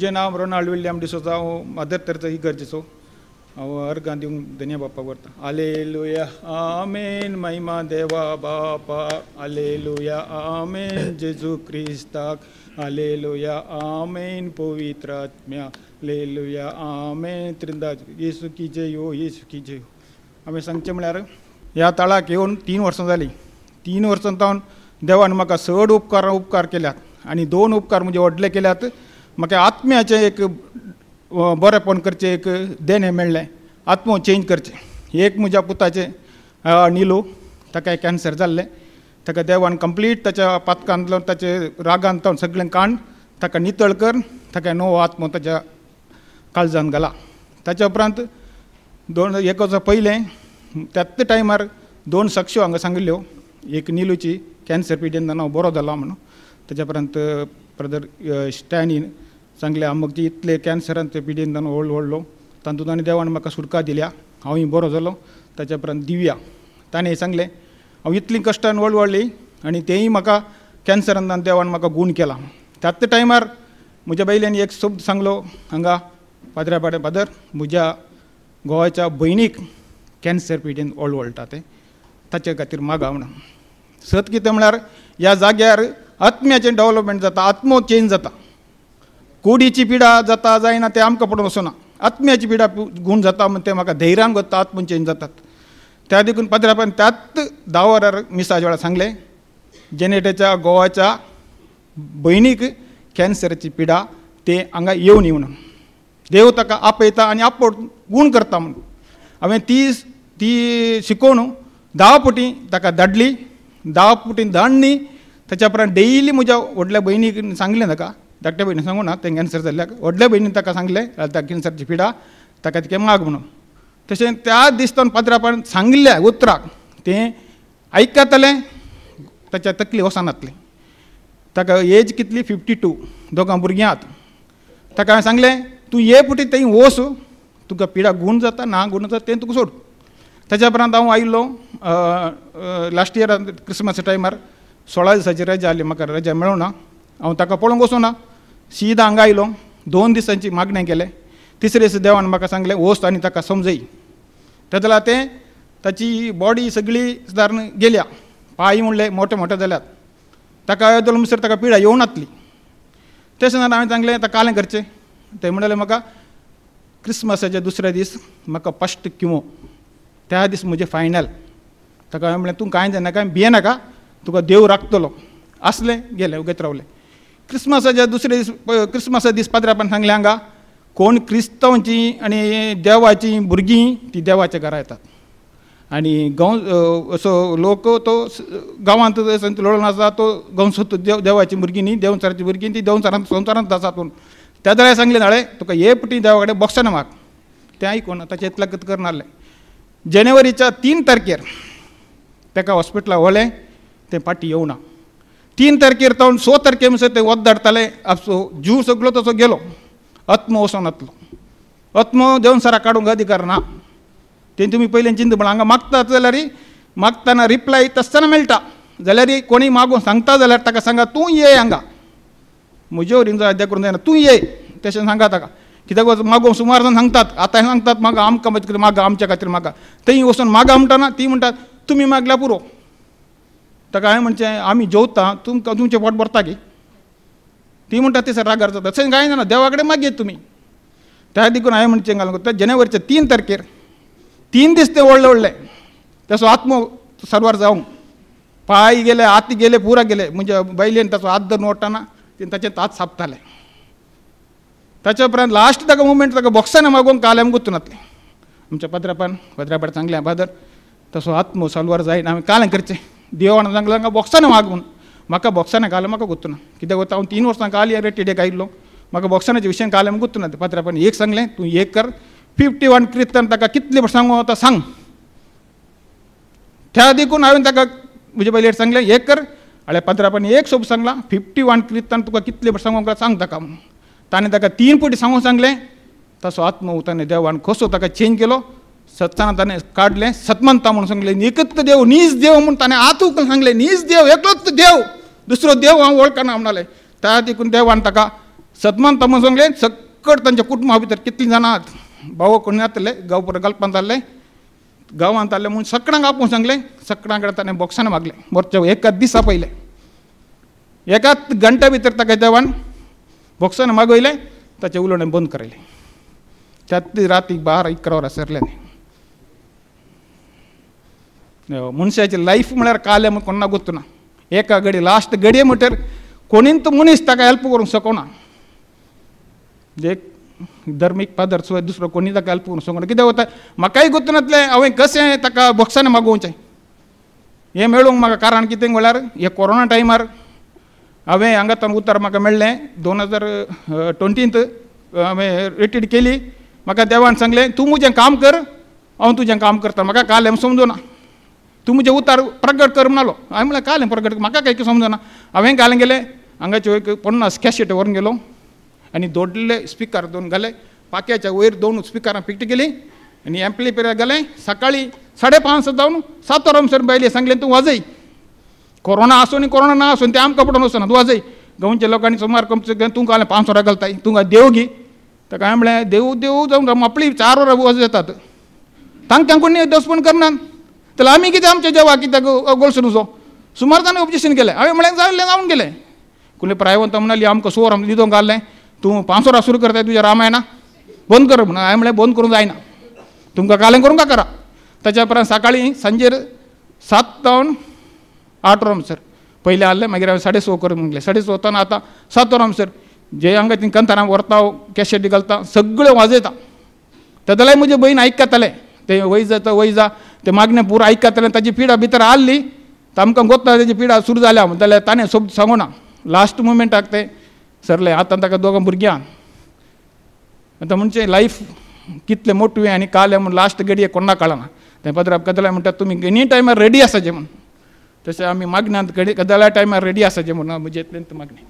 म्हजें नांव Ronald William D'Souza हो मदर तरेचो ही जिसो हांव हर गांधी धन्या बापा व्हरता आले लुया आमेन महिमा देवा बापा आले लुया आमेन जेजू क्रिस्ताक आले लुया आमेन पवित्र आत्म्या आले लुया आमेन त्रिंदा येसू की जय यो येसू की जय हो सांगचे हो। सांगचें म्हळ्यार ह्या ताळाक येवन तीन वर्सां जालीं तीन वर्सां जावन देवान म्हाका चड उपकार उपकार केल्यात आणि दोन उपकार म्हणजे व्हडले केल्यात म्हाका आत्म्याचें एक बरेपण करचें एक देणें मेळ्ळें आत्मो चेंज करचें एक म्हज्या पुताचें निलो ताका कॅन्सर जाल्लें ताका देवान कंप्लीट ताच्या पातकांतल्यान ताचे रागांत सगळें काण ताका नितळ कर ताका नवो आत्मो ताच्या काळजान घाला ताच्या उपरांत दोन एक वर्सा पयलें त्याच टायमार दोन सक्षो हांगा सांगिल्ल्यो एक निलूची कॅन्सर पिड्यान हांव बरो जालो म्हणून ताच्या उपरांत ब्रदर स्टॅनीन सांगले मग ती इतले कॅन्सरान ते पिडीन जावन व्हडलो व्हडलो तातूंत ताणें देवान म्हाका सुटका दिल्या हांवूय बरो जालो ताच्या उपरांत दिव्या ताणें सांगलें हांव इतलीं कश्टान व्हड व्हडली आनी तेय म्हाका कॅन्सरान देवान म्हाका गूण केला त्याच टायमार म्हज्या बैल्यान एक शब्द सांगलो हांगा पाद्र्या पाड्या फादर म्हज्या गोव्याच्या भयणीक कॅन्सर पिडीन व्हड व्हडटा ते ताचे खातीर मागा म्हणून सत कितें म्हळ्यार ह्या जाग्यार आत्म्याचें डॅवलपमेंट जाता आत्मो चेंज जाता कोडीची पिडा जाता जायना ते आमकां पडून वचना आत्म्याची पिडा गूण जाता म्हण ते म्हाका धैर्यान करता आत्म चेंज जातात त्या देखून पत्रापान त्यात धा वरार मिसाच्या वेळा सांगलें जेनेटेच्या गोवाच्या भयणीक कॅन्सराची पिडा ते हांगा येवन येवना देव ताका आपयता आनी आपोड गूण करता म्हणून हांवें ती ती शिकोवन धा पुटी ताका धाडली धा पुटी धाडणी त्याच्या उपरांत डेली म्हज्या व्हडल्या भयणीक सांगलें ताका धाकट्या भयणीक सांगू ना तें कॅन्सर जाल्ल्याक व्हडल्या बहिणी ताका सांगलें ताका कॅन्सरची पिडा ताका तिगे माग म्हणून तशें त्या दिस्तान पात्रापान सांगिल्ल्या उतराक तें आयकतलें ताच्या तकली वसनातलें ताका एज कितली फिफ्टी टू दोगां भुरग्यांत ताका हांवें सांगलें तूं हे पुटी थंय वस तुका पिडा गूण जाता ना गूण जाता तें तुका सोड ताच्या उपरांत हांव आयिल्लो लास्ट इयर क्रिसमस टायमार सोळा दिसाची रजा आली म्हाका रजा मेळूंक ना हांव ताका पळोवंक वचूं ना सीद हांगा आयलो दोन दिसांची मागणें केलें तिसरे दिसा देवान म्हाका सांगलें वोस्त आनी ताका समजई ते लागून तें ताची बॉडी सगळी सादारण गेल्या पायी म्हणले मोठे मोठे जाल्यात ताका येदोल म्हणसर ताका पिडा येवं नातली ते जाल्यार हांवें सांगलें ताका कालें करचें ते म्हणलें म्हाका क्रिसमसाचे दुसरे दीस म्हाका फस्ट किंवा त्या दीस म्हजें फायनल ताका हांवें म्हणलें तूं कांय जायनाका भियेनाका तुका देव राखतलो असले गेले उगेत रावले क्रिस्मसाच्या दुसरे दीस क्रिस्मसा दीस पात्रापान सांगले हांगा कोण क्रिस्तांवची आनी देवाची भुरगीं ती देवाच्या घरा येतात आनी गांव असो लोक तो गांवांत लोळून आसा तो गंवसोत देव देवाची भुरगीं न्ही देवचाराची भुरगीं ती देवचारांत संवसारांत आसात तूं त्या दळ्या सांगले नाळे तुका हे पटी देवा कडेन बॉक्साना म्हाका तें आयकून ताचे कितें करनासलें जानेवारीच्या तीन तारखेर ताका हॉस्पिटला व्हलें पाठी येऊ ना तीन तारखेर तावन सो तारखे म्हणसर ते वत धाडटाले जीव सगलो तसो गेलो आत्मो वसोन देऊन आत्मो देवनसरा काडूंक अधिकार ना ते तुम्ही पहिले चिंत म्हणा हांगा मागतात जाल्यार मागताना रिप्लाय तसताना मेळटा जाल्यार कोणी मागून सांगता जाल्यार ताका सांगा तूं ये हांगा म्हज्यो रिंजा अद्या करून जायना तूं ये तशें सांगा ताका कित्याक मागो सुमार जावन सांगतात आतां सांगतात म्हाका आमकां मागा आमच्या खातीर मागा थंय वचून मागा म्हणटाना ती म्हणटात तुमी मागल्या पुरो ताका हांवें म्हणचें आम्ही जेवता तुम तुमचे पोट भरता की ती म्हणटा ते सर रागार जाता तशें कांय ना देवा तुम्ही त्या देखून हांवें म्हणजे घालूंक कोता तीन तारखेर तीन दीस ते व्हडले व्हडले तसं आत्मो सर्वार जाऊन पाय गेले आत गेले पुरा गेले म्हणजे बैलेन ताचो आत धरून ओडटाना ते त्याचे तात सापताले त्याच्या उपरांत लास्ट ताका मुवमेंट ताका बॉक्सान मागून काल गुतनातले आमच्या पत्रापान पत्रापाड चांगले फादर तसं आत्मो सालवार जाय आम्ही कालें करचें ದೇವಣ ನಂಗೆ ನಂಗೆ ಬೊಕ್ಸನ ಆಗ್ಬಂದು ಮಕ್ಕ ಬೊಕ್ಸನ ಕಾಲ ಮಕ್ಕ ಗೊತ್ತುನ ಕಿದ್ದ ಗೊತ್ತಾ ಅವ್ನು ತೀನ್ ವರ್ಷ ಖಾಲಿ ಯಾರು ಟಿಡೆ ಕಾಯಿಲ್ಲ म्हाका ಬೊಕ್ಸನचे विशयान काल मग गुत्तू ना पत्रा एक सांगलें तूं एक कर फिफ्टी वन क्रिस्टन ताका कितले सांगू होता सांग त्या देखून हांवें ताका म्हजे पयलीं सांगलें एक कर आल्या पत्रापान एक सोब सांगलां फिफ्टी वन क्रिस्तान तुका कितले सांगूंक सांग ताका ताणें ताका तीन पटी सांगूंक सांगलें तसो आत्म उताने देवान कसो ताका चेंज केलो सत्ताना ताणे काढले सतमंता म्हणून सांगले एकत्र देव नीज देव म्हणून त्याने आत सांगले नीज देव एकच देव दुसरो देव हा ओळखाना म्हणाले त्या देखून देवान ताका सतमंता म्हणून सांगले सक्कड त्यांच्या कुटुंबा भितर कितलीं जाणां भाऊ कोण जातले गाव पर गल्पांत जाल्ले गावांत आले म्हणून सकडांक आपोवंक सांगले सकडांकडे कडेन ताणें बॉक्सान मागले मोर्चा एकाच दिसा पयले एकाच घंट्या भितर ताका देवान बॉक्सान मागयले ताचें उलोवणें बंद करयलें त्याच राती बारा इकरा वरां सरलें ಮನುಷ್ಯಾಚಿ ಲೈಫ್ ಮಳ್ಯಾರ ಕಾಲೇ कोणा ಕೊನ್ನ ना एका गडी लास्ट ಗಡಿ ಮುಟ್ಟಾರ कोणीन तर मनीस ताका हेल्प करूंक शकना देख म्हणजे धर्मीक फादर सुद्धा दुसरो कोणी ताका हेल्प करूंक शकना कित्याक वता म्हाकाय नातले हांवें कशें ताका बॉक्सान मागोवचें हें मेळूंक म्हाका कारण कितें म्हळ्यार हे कोरोना टायमार हांवें हांगातल्यान उतर म्हाका मेळ्ळें दोन हजार ट्वेंटींत हांवें रिटीड केली म्हाका देवान सांगलें तूं म्हजें काम कर हांव तुजें काम करता म्हाका काल हें समजूं ना तू म्हजे उतार प्रगट कर म्हणालो हांवें म्हणलें कालें प्रगट म्हाका काय समजना हांवें घालें गेले हांगाचे वय पन्नास कॅशेट व्हरून गेलो आणि दोडले स्पीकर दोन घाले पाक्याच्या वयर दोन स्पिकारां पिकट केली आनी एम्प्लिपेरा गेले सकाळी साडे जाऊन जावन सर बायले सांगलें तूं वाजय कोरोना आसून कोरोना ना आसून ते आमकां पडून वचना तू वाजय गोंयच्या लोकांनी सुमार कमसे कम घालें हांवें पांच वरां घालताय तुमकां देव घे ताका हांवें म्हणलें देव देव जावन आपली चार वरां वाज येतात तांकां दसपण करनात जाल्यार आमी कितें आमच्या जेवा कित्याक गोल सुरूचो सुमार जाणं ऑब्जेक्शन केलें हांवें म्हणलें जाऊन जाऊन गेले कुले प्रायवंत म्हणाली आमकां सोर दिदों घालें तूं पांचोरा सुरू करताय तुज्या रामायणा बंद कर म्हणा हांवें म्हणलें बंद करूंक जायना तुमकां कालें करूंक करा ताच्या उपरांत सकाळीं सांजेर सात जावन आठ वरां सर पयलें आहलें मागीर हांवें साडे स कर म्हणलें साडे स तान आतां सात वरां सर जे हांगा थंय कंथारां व्हरता कॅशेटी घालता सगळें वाजयता तेदोलाय म्हजे भयण आयकतालें ते वैज तर वैजा ते मागणे पुरो ऐकतले ताची पिढा भितर आली तर आमकां गोत्ता त्याची पिडा सुरू जाल्या म्हणजे ताणें सोब ना लास्ट मुमेंटाक ते सरले आता ताका दोगां भुरग्यां आता म्हणजे लाईफ कितले मोठवे आणि काल म्हूण लास्ट घडये कोणा कळना ते पात्राप कदला म्हणटा तुम्ही एनी टायमार रेडी जे म्हणून तसे आम्ही मागण्या कदला टायमार रेडी जे म्हणून मागणी